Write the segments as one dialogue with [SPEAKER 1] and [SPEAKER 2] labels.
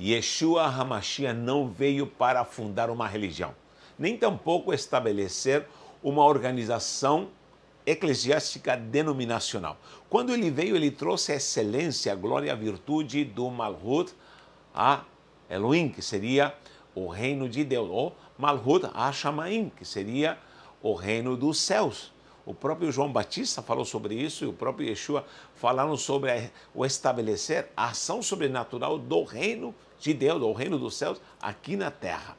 [SPEAKER 1] Yeshua Hamashiach não veio para fundar uma religião, nem tampouco estabelecer uma organização eclesiástica denominacional. Quando ele veio, ele trouxe a excelência, a glória e a virtude do Malhut a Elohim, que seria o reino de Deus, ou Malhut a Shamaim, que seria o reino dos céus. O próprio João Batista falou sobre isso e o próprio Yeshua falaram sobre o estabelecer a ação sobrenatural do reino de Deus, do reino dos céus, aqui na terra.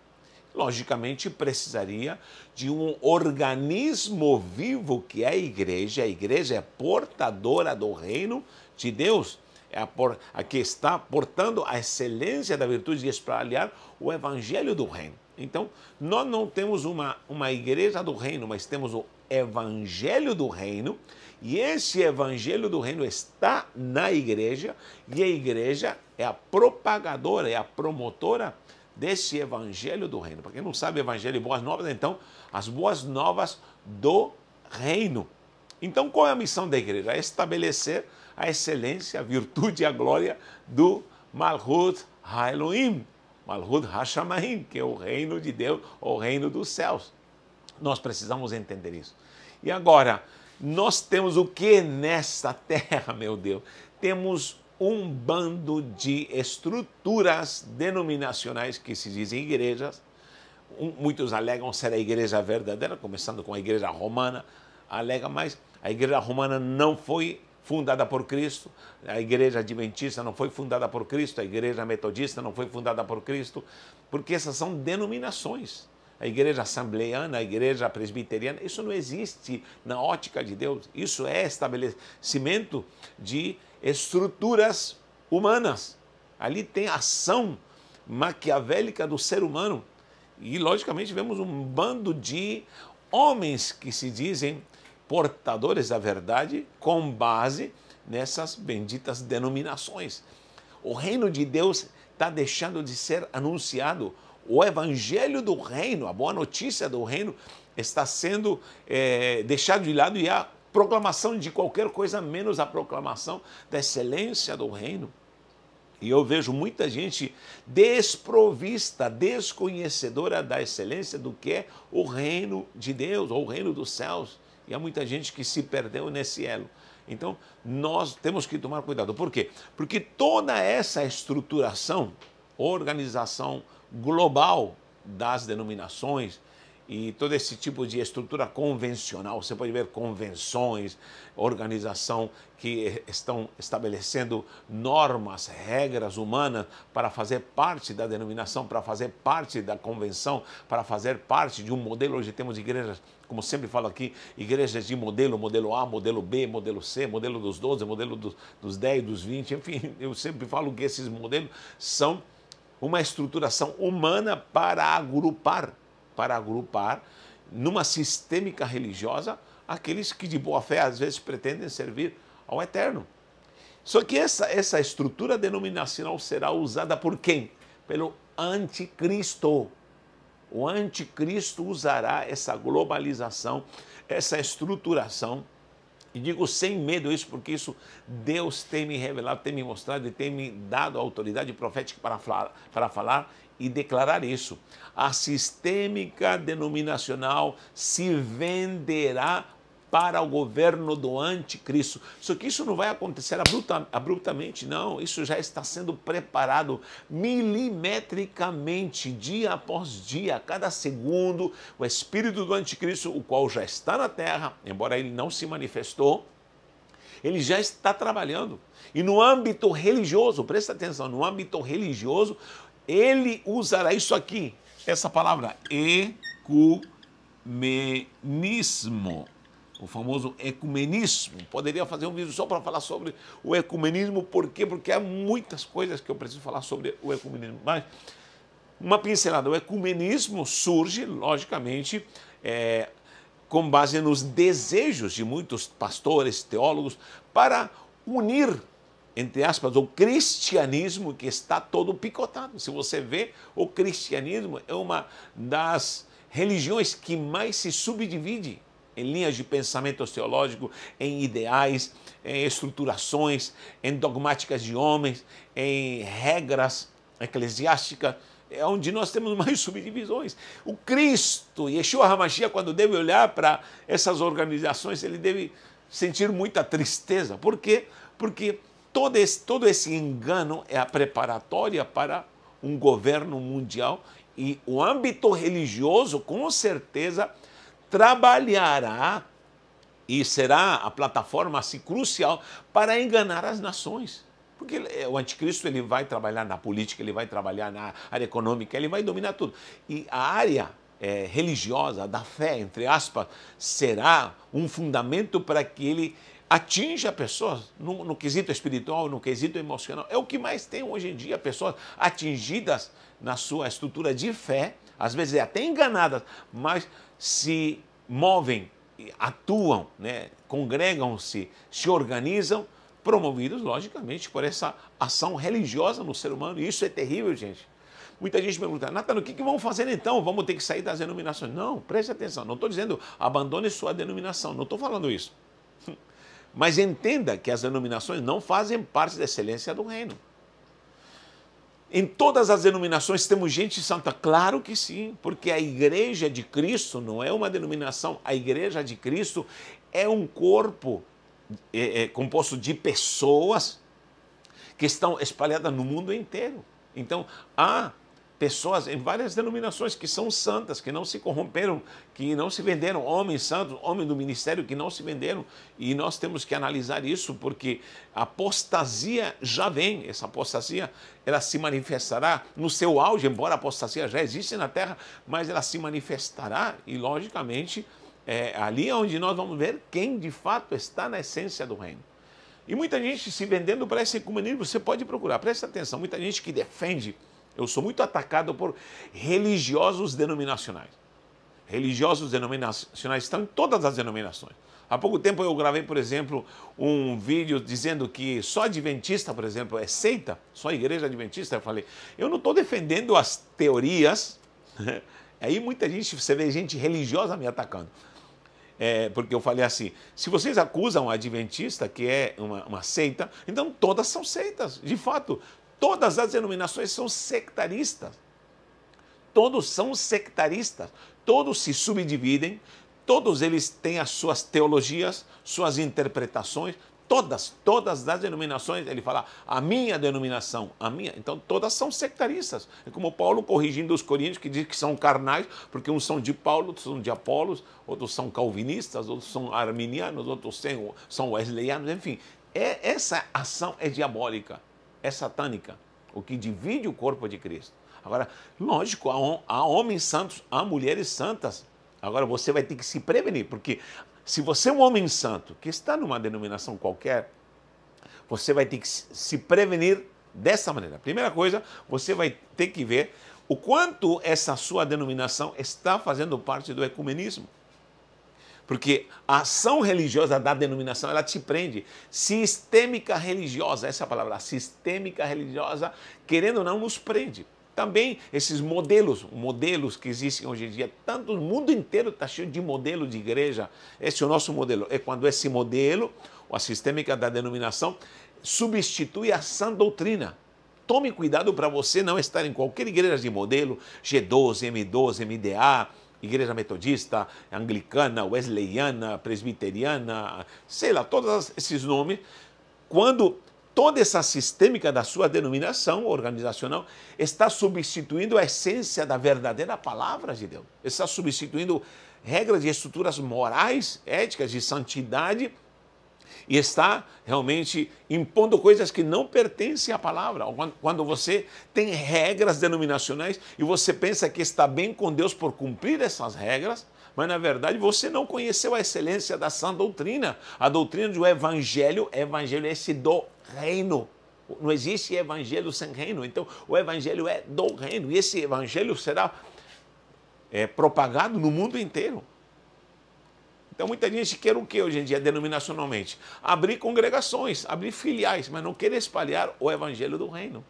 [SPEAKER 1] Logicamente, precisaria de um organismo vivo que é a igreja. A igreja é portadora do reino de Deus. É a, por, a que está portando a excelência da virtude de espalhar o evangelho do reino. Então, nós não temos uma, uma igreja do reino, mas temos o evangelho do reino, e esse evangelho do reino está na igreja, e a igreja é a propagadora, é a promotora desse evangelho do reino. Para quem não sabe, evangelho e boas novas, então, as boas novas do reino. Então, qual é a missão da igreja? É estabelecer a excelência, a virtude e a glória do Malhut Ha'elohim, Malhud Hashamayim, que é o reino de Deus, o reino dos céus. Nós precisamos entender isso. E agora, nós temos o que nesta terra, meu Deus? Temos um bando de estruturas denominacionais que se dizem igrejas. Muitos alegam ser a igreja verdadeira, começando com a igreja romana, alega, mas a igreja romana não foi fundada por Cristo, a igreja adventista não foi fundada por Cristo, a igreja metodista não foi fundada por Cristo, porque essas são denominações. A igreja assembleana, a igreja presbiteriana, isso não existe na ótica de Deus. Isso é estabelecimento de estruturas humanas. Ali tem ação maquiavélica do ser humano. E, logicamente, vemos um bando de homens que se dizem portadores da verdade com base nessas benditas denominações. O reino de Deus está deixando de ser anunciado. O evangelho do reino, a boa notícia do reino, está sendo é, deixado de lado e a proclamação de qualquer coisa menos a proclamação da excelência do reino. E eu vejo muita gente desprovista, desconhecedora da excelência do que é o reino de Deus, ou o reino dos céus. E há muita gente que se perdeu nesse elo. Então, nós temos que tomar cuidado. Por quê? Porque toda essa estruturação, organização global das denominações, e todo esse tipo de estrutura convencional. Você pode ver convenções, organização que estão estabelecendo normas, regras humanas para fazer parte da denominação, para fazer parte da convenção, para fazer parte de um modelo. Hoje temos igrejas, como sempre falo aqui, igrejas de modelo, modelo A, modelo B, modelo C, modelo dos 12, modelo dos, dos 10, dos 20, enfim, eu sempre falo que esses modelos são uma estruturação humana para agrupar para agrupar numa sistêmica religiosa aqueles que de boa fé às vezes pretendem servir ao Eterno. Só que essa, essa estrutura denominacional será usada por quem? Pelo anticristo. O anticristo usará essa globalização, essa estruturação e digo sem medo isso, porque isso Deus tem me revelado, tem me mostrado e tem me dado a autoridade profética para falar, para falar e declarar isso. A sistêmica denominacional se venderá para o governo do anticristo. Só que isso não vai acontecer abruptamente, não. Isso já está sendo preparado milimetricamente, dia após dia, a cada segundo. O espírito do anticristo, o qual já está na terra, embora ele não se manifestou, ele já está trabalhando. E no âmbito religioso, presta atenção, no âmbito religioso, ele usará isso aqui, essa palavra, ecumenismo o famoso ecumenismo. Poderia fazer um vídeo só para falar sobre o ecumenismo, por quê? Porque há muitas coisas que eu preciso falar sobre o ecumenismo. Mas uma pincelada: o ecumenismo surge, logicamente, é, com base nos desejos de muitos pastores, teólogos, para unir entre aspas, o cristianismo que está todo picotado. Se você vê, o cristianismo é uma das religiões que mais se subdivide em linhas de pensamento teológico, em ideais, em estruturações, em dogmáticas de homens, em regras eclesiásticas, é onde nós temos mais subdivisões. O Cristo, Yeshua HaMashiach, quando deve olhar para essas organizações, ele deve sentir muita tristeza. Por quê? Porque todo esse, todo esse engano é a preparatória para um governo mundial e o âmbito religioso, com certeza, trabalhará e será a plataforma assim, crucial para enganar as nações. Porque eh, o anticristo ele vai trabalhar na política, ele vai trabalhar na área econômica, ele vai dominar tudo. E a área é, religiosa, da fé, entre aspas, será um fundamento para que ele atinja pessoas no, no, quesito espiritual, no quesito emocional. É o que mais tem hoje em dia, pessoas atingidas na sua estrutura de fé, às vezes é até enganadas, mas se movem, atuam, né, congregam-se, se organizam, promovidos, logicamente, por essa ação religiosa no ser humano. E isso é terrível, gente. Muita gente pergunta, Nathan, o que, que vamos fazer então? Vamos ter que sair das denominações. Não, preste atenção, não estou dizendo abandone sua denominação, não estou falando isso. Mas entenda que as denominações não fazem parte da excelência do reino. Em todas as denominações temos gente santa? Claro que sim, porque a Igreja de Cristo não é uma denominação, a Igreja de Cristo é um corpo é, é, composto de pessoas que estão espalhadas no mundo inteiro. Então, há pessoas em várias denominações que são santas, que não se corromperam, que não se venderam, homens santos, homens do ministério que não se venderam, e nós temos que analisar isso porque a apostasia já vem, essa apostasia ela se manifestará no seu auge, embora a apostasia já existe na terra, mas ela se manifestará e logicamente é ali é onde nós vamos ver quem de fato está na essência do reino. E muita gente se vendendo para esse ecumenismo, você pode procurar, presta atenção, muita gente que defende eu sou muito atacado por religiosos denominacionais. Religiosos denominacionais estão em todas as denominações. Há pouco tempo eu gravei, por exemplo, um vídeo dizendo que só adventista, por exemplo, é seita, só igreja adventista. Eu falei, eu não estou defendendo as teorias. Né? Aí muita gente, você vê gente religiosa me atacando. É, porque eu falei assim: se vocês acusam o adventista, que é uma, uma, seita, então todas são seitas, de fato. Todas as denominações são sectaristas. Todos são sectaristas. Todos se subdividem. Todos eles têm as suas teologias, suas interpretações. Todas, todas as denominações, ele fala, a minha denominação, a minha. Então, todas são sectaristas. É como Paulo corrigindo os coríntios que diz que são carnais, porque uns são de Paulo, outros são de Apolos, outros são calvinistas, outros são arminianos, outros são wesleyanos, enfim. É, essa ação é diabólica é satânica, o que divide o corpo de Cristo. Agora, lógico, há, homens santos, há mulheres santas. Agora você vai ter que se prevenir, porque se você é um homem santo que está numa denominação qualquer, você vai ter que se prevenir dessa maneira. Primeira coisa, você vai ter que ver o quanto essa sua denominação está fazendo parte do ecumenismo. Porque a ação religiosa da denominação, ela te prende. Sistêmica religiosa, essa é a palavra, sistêmica religiosa, querendo ou não, nos prende. Também esses modelos, modelos que existem hoje em dia, tanto o mundo inteiro está cheio de modelo de igreja. Esse é o nosso modelo. É quando esse modelo, a sistêmica da denominação, substitui a sã doutrina tome cuidado para você não estar em qualquer igreja de modelo, G12, M12, MDA, igreja metodista, anglicana, wesleyana, presbiteriana, sei lá, todos esses nomes, quando toda essa sistêmica da sua denominação organizacional está substituindo a essência da verdadeira palavra de Deus, está substituindo regras e estruturas morais, éticas, de santidade e está realmente impondo coisas que não pertencem à palavra. Quando você tem regras denominacionais e você pensa que está bem com Deus por cumprir essas regras, mas na verdade você não conheceu a excelência da sã doutrina, a doutrina do evangelho, evangelho é esse do reino. Não existe evangelho sem reino. Então, o evangelho é do reino. E esse evangelho será é, propagado no mundo inteiro. Então muita gente quer o que hoje em dia, denominacionalmente? Abrir congregações, abrir filiais, mas não quer espalhar o evangelho do reino.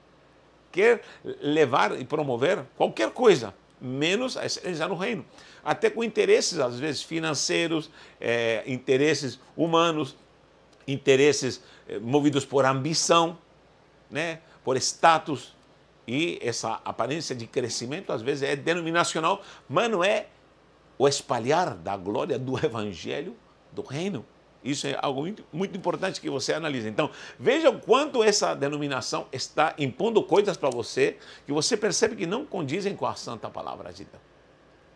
[SPEAKER 1] Quer levar e promover qualquer coisa, menos a excelência no reino. Até com interesses, às vezes, financeiros, é, interesses humanos, interesses é, movidos por ambição, né, por status. E essa aparência de crescimento, às vezes, é denominacional, mas não é o espalhar da glória do evangelho do reino. Isso é algo muito, importante que você analise. Então, veja o quanto essa denominação está impondo coisas para você que você percebe que não condizem com a santa palavra de Deus.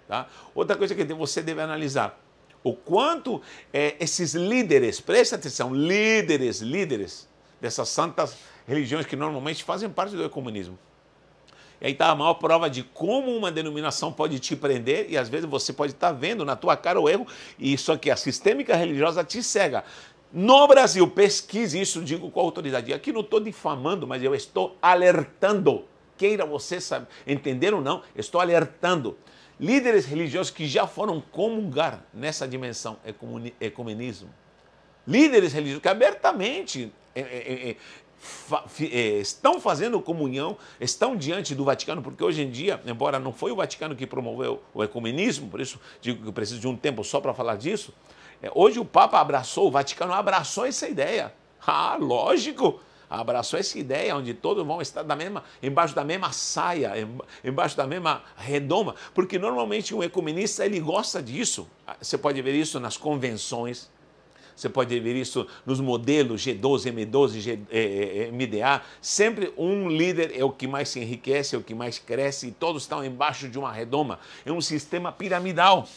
[SPEAKER 1] Tá? Outra coisa que você deve analisar, o quanto é, esses líderes, presta atenção, líderes, líderes dessas santas religiões que normalmente fazem parte do comunismo, e aí está a maior prova de como uma denominação pode te prender e às vezes você pode estar tá vendo na tua cara o erro e isso aqui a sistêmica religiosa te cega. No Brasil, pesquise isso, digo com autoridade. Aqui não estou difamando, mas eu estou alertando. Queira você saber, entender ou não, estou alertando. Líderes religiosos que já foram comungar nessa dimensão ecumenismo. Líderes religiosos que abertamente eh, eh, eh, eh, estão fazendo comunhão, estão diante do Vaticano, porque hoje em dia, embora não foi o Vaticano que promoveu o ecumenismo, por isso digo que preciso de um tempo só para falar disso, eh, hoje o Papa abraçou, o Vaticano abraçou essa ideia. Ah, lógico! Abraçou essa ideia onde todos vão estar da mesma, embaixo da mesma saia, embaixo da mesma redoma, porque normalmente um ecumenista ele gosta disso. Ah, você pode ver isso nas convenções, você pode ver isso nos modelos G12, M12, G, eh, eh, eh MDA. Sempre um líder é o que mais se enriquece, é o que mais cresce e todos estão embaixo de uma redoma. É um sistema piramidal.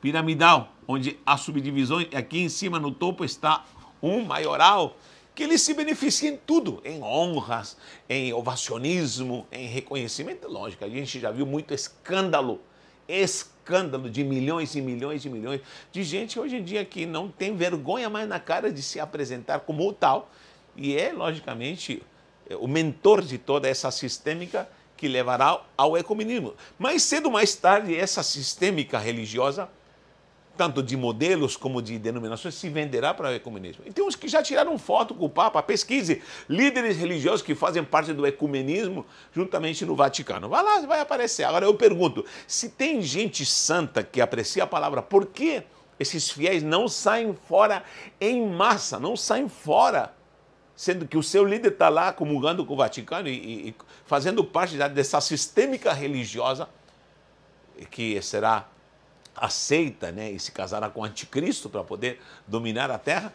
[SPEAKER 1] Piramidal, onde a subdivisão aqui em cima no topo está um maioral que ele se beneficia em tudo, em honras, em ovacionismo, em reconhecimento. Lógico, a gente já viu muito escândalo, escândalo escândalo de milhões e milhões e milhões de gente hoje em dia que não tem vergonha mais na cara de se apresentar como tal e é, logicamente, é, o mentor de toda essa sistêmica que levará ao ecumenismo. Mais cedo ou mais tarde, essa sistêmica religiosa tanto de modelos como de denominações, se venderá para o ecumenismo. E tem uns que já tiraram foto com o Papa. Pesquise líderes religiosos que fazem parte do ecumenismo juntamente no Vaticano. Vai lá, vai aparecer. Agora eu pergunto, se tem gente santa que aprecia a palavra, por que esses fiéis não saem fora em massa, não saem fora? Sendo que o seu líder está lá comungando com o Vaticano e, e, e fazendo parte dessa sistêmica religiosa que será aceita né, e se casará com o anticristo para poder dominar a terra,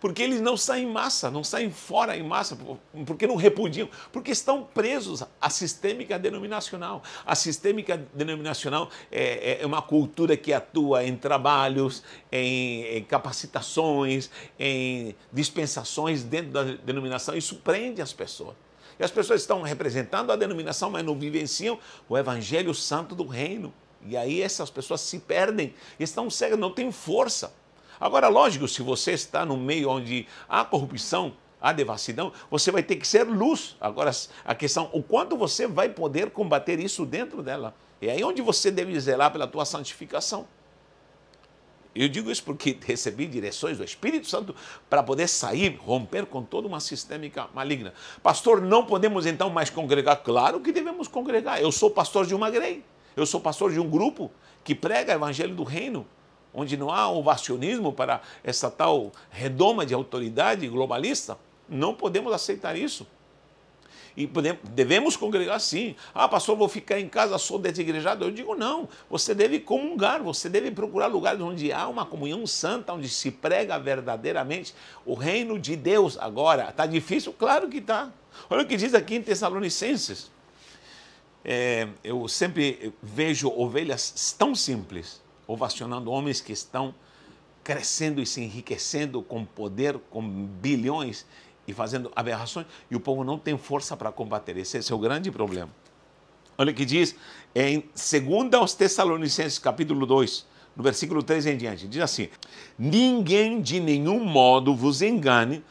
[SPEAKER 1] porque eles não saem em massa, não saem fora em massa, porque não repudiam, porque estão presos à sistêmica denominacional. A sistêmica denominacional é, é, é uma cultura que atua em trabalhos, em, em, capacitações, em dispensações dentro da denominação. Isso prende as pessoas. E as pessoas estão representando a denominação, mas não vivenciam o evangelho santo do reino. E aí essas pessoas se perdem, estão cegas, não têm força. Agora, lógico, se você está no meio onde há corrupção, há devassidão, você vai ter que ser luz. Agora, a questão, o quanto você vai poder combater isso dentro dela? É aí onde você deve zelar pela tua santificação. Eu digo isso porque recebi direções do Espírito Santo para poder sair, romper com toda uma sistêmica maligna. Pastor, não podemos então mais congregar? Claro que devemos congregar. Eu sou pastor de uma igreja. Eu sou pastor de um grupo que prega o evangelho do reino, onde não há ovacionismo para essa tal redoma de autoridade globalista. Não podemos aceitar isso. E podemos, devemos congregar sim. Ah, pastor, vou ficar em casa, sou desigrejado. Eu digo não. Você deve comungar, você deve procurar lugares onde há uma comunhão santa, onde se prega verdadeiramente o reino de Deus agora. Está difícil? Claro que está. Olha o que diz aqui em Tessalonicenses é, eu sempre vejo ovelhas tão simples ovacionando homens que estão crescendo e se enriquecendo com poder, com bilhões e fazendo aberrações, e o povo não tem força para combater. Esse, esse é o grande problema. Olha o que diz em 2 aos Tessalonicenses, capítulo 2, no versículo 3 em diante. Diz assim: Ninguém de nenhum modo vos engane,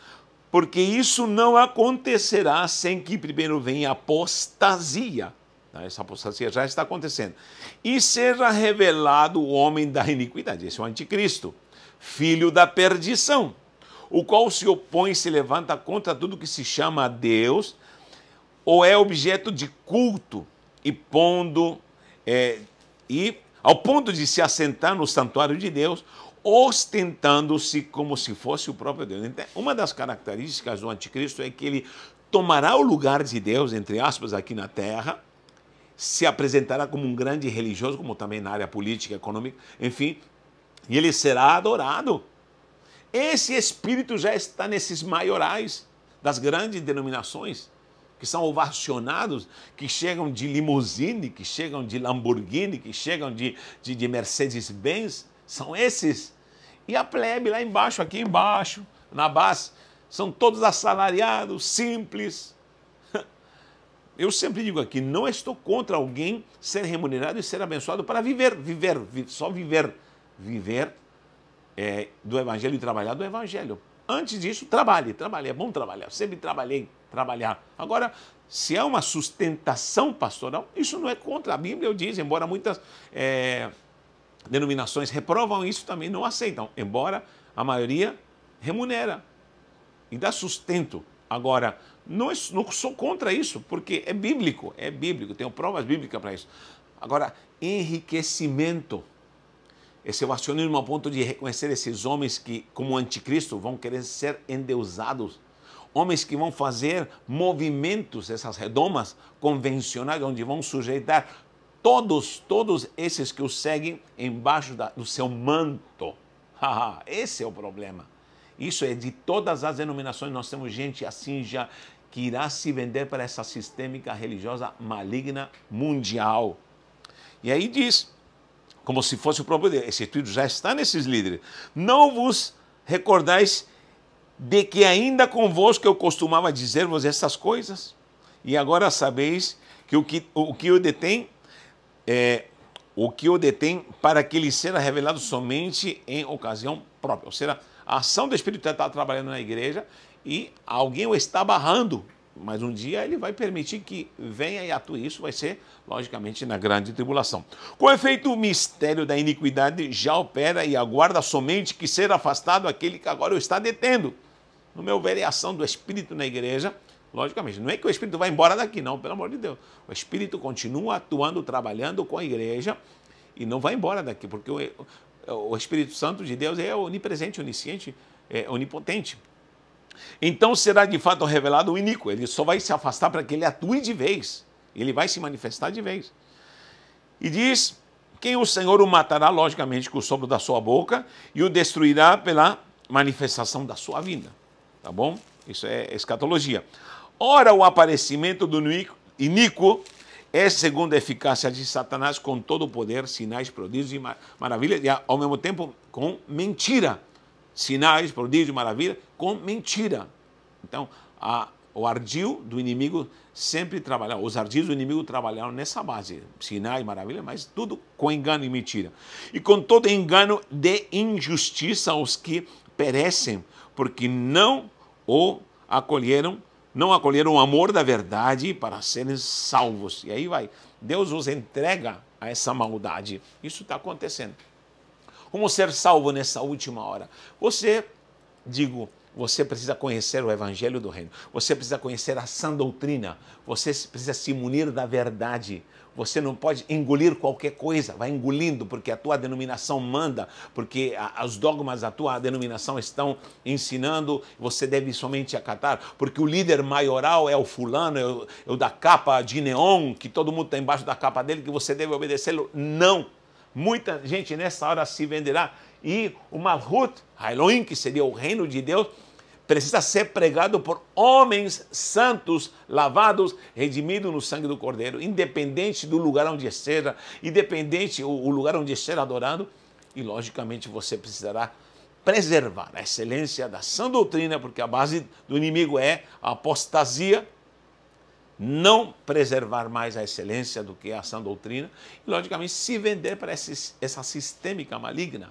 [SPEAKER 1] porque isso não acontecerá sem que primeiro venha apostasia né? Essa apostasia já está acontecendo. E será revelado o homem da iniquidade, esse é o anticristo, filho da perdição, o qual se opõe e se levanta contra tudo que se chama Deus ou é objeto de culto e pondo é, e ao ponto de se assentar no santuário de Deus, ostentando-se como se fosse o próprio Deus. Então, uma das características do anticristo é que ele tomará o lugar de Deus, entre aspas, aqui na terra, se apresentará como um grande religioso, como também na área política, econômica, enfim, e ele será adorado. Esse espírito já está nesses maiorais das grandes denominações, que são ovacionados, que chegam de limusine, que chegam de Lamborghini, que chegam de, de, de Mercedes-Benz, são esses. E a plebe lá embaixo, aqui embaixo, na base, são todos assalariados, simples, eu sempre digo aqui, não estou contra alguém ser remunerado e ser abençoado para viver, viver, só viver, viver é, do evangelho e trabalhar do evangelho. Antes disso, trabalhe, trabalhe, é bom trabalhar, sempre trabalhei, trabalhar. Agora, se é uma sustentação pastoral, isso não é contra a Bíblia, eu diz, embora muitas é, denominações reprovam isso, também não aceitam, embora a maioria remunera e dá sustento Agora, não, não sou contra isso, porque é bíblico, é bíblico, tenho provas bíblicas para isso. Agora, enriquecimento. Esse vacionismo a ponto de reconhecer esses homens que, como anticristo, vão querer ser endeusados. Homens que vão fazer movimentos, essas redomas convencionais, onde vão sujeitar todos, todos esses que o seguem embaixo da, do seu manto. Esse é o problema. Isso é de todas as denominações, nós temos gente assim já que irá se vender para essa sistêmica religiosa maligna mundial. E aí diz, como se fosse o próprio Deus, esse estudo já está nesses líderes. Não vos recordais de que ainda convosco eu costumava dizer-vos essas coisas? E agora sabeis que o que, o que o detém é, o que o detém para que lhe seja revelado somente em ocasião própria. Ou seja, a ação do Espírito Santo está trabalhando na igreja e alguém o está barrando. Mas um dia ele vai permitir que venha e atue. Isso vai ser, logicamente, na grande tribulação. Com efeito, o mistério da iniquidade já opera e aguarda somente que seja afastado aquele que agora o está detendo. No meu ver, é ação do Espírito na igreja, logicamente. Não é que o Espírito vai embora daqui, não, pelo amor de Deus. O Espírito continua atuando, trabalhando com a igreja e não vai embora daqui, porque é, o Espírito Santo de Deus é onipresente, onisciente, é onipotente. Então será de fato revelado o iníquo, ele só vai se afastar para que ele atue de vez, ele vai se manifestar de vez. E diz: Quem o Senhor o matará, logicamente, com o sopro da sua boca, e o destruirá pela manifestação da sua vinda. Tá bom? Isso é escatologia. Ora, o aparecimento do iníquo é segundo a eficácia de Satanás com todo o poder, sinais, prodígios e maravilhas, e ah, ao mesmo tempo com mentira. Sinais, prodígios, maravilhas, com mentira. Então, a, o ardil do inimigo sempre trabalharam, os ardis do inimigo trabalharam nessa base, sinais, maravilhas, mas tudo com engano e mentira. E com todo engano de injustiça aos que perecem, porque não o acolheram não acolheram o amor da verdade para serem salvos. E aí vai. Deus os entrega a essa maldade. Isso está acontecendo. Como ser salvo nessa última hora? Você, digo, você precisa conhecer o Evangelho do Reino. Você precisa conhecer a sã doutrina. Você precisa se munir da verdade. Você não pode engolir qualquer coisa, vai engolindo, porque a tua denominação manda, porque a, os dogmas da tua denominação estão ensinando, você deve somente acatar, porque o líder maioral é o fulano, é o, é o da capa de neon, que todo mundo está embaixo da capa dele, que você deve obedecê-lo. Não! Muita gente nessa hora se venderá. E o Malhut, Hailoim, que seria o reino de Deus, precisa ser pregado por homens santos, lavados, redimidos no sangue do Cordeiro, independente do lugar onde esteja, independente o lugar onde esteja adorando, e logicamente você precisará preservar a excelência da sã doutrina, porque a base do inimigo é a apostasia, não preservar mais a excelência do que a sã doutrina, e logicamente se vender para essa sistêmica maligna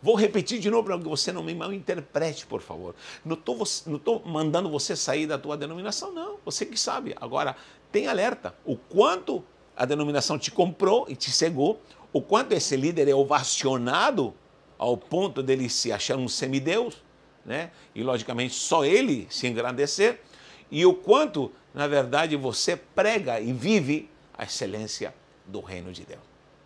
[SPEAKER 1] Vou repetir de novo para que você não me malinterprete, por favor. Não estou mandando você sair da tua denominação, não. Você que sabe. Agora, tem alerta. O quanto a denominação te comprou e te cegou, o quanto esse líder é ovacionado ao ponto dele se achar um semideus, né? e logicamente só ele se engrandecer, e o quanto, na verdade, você prega e vive a excelência do reino de Deus.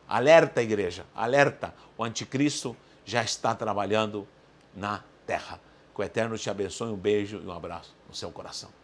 [SPEAKER 1] Alerta, igreja, alerta. O anticristo já está trabalhando na terra. Que o Eterno te abençoe. Um beijo e um abraço no seu coração.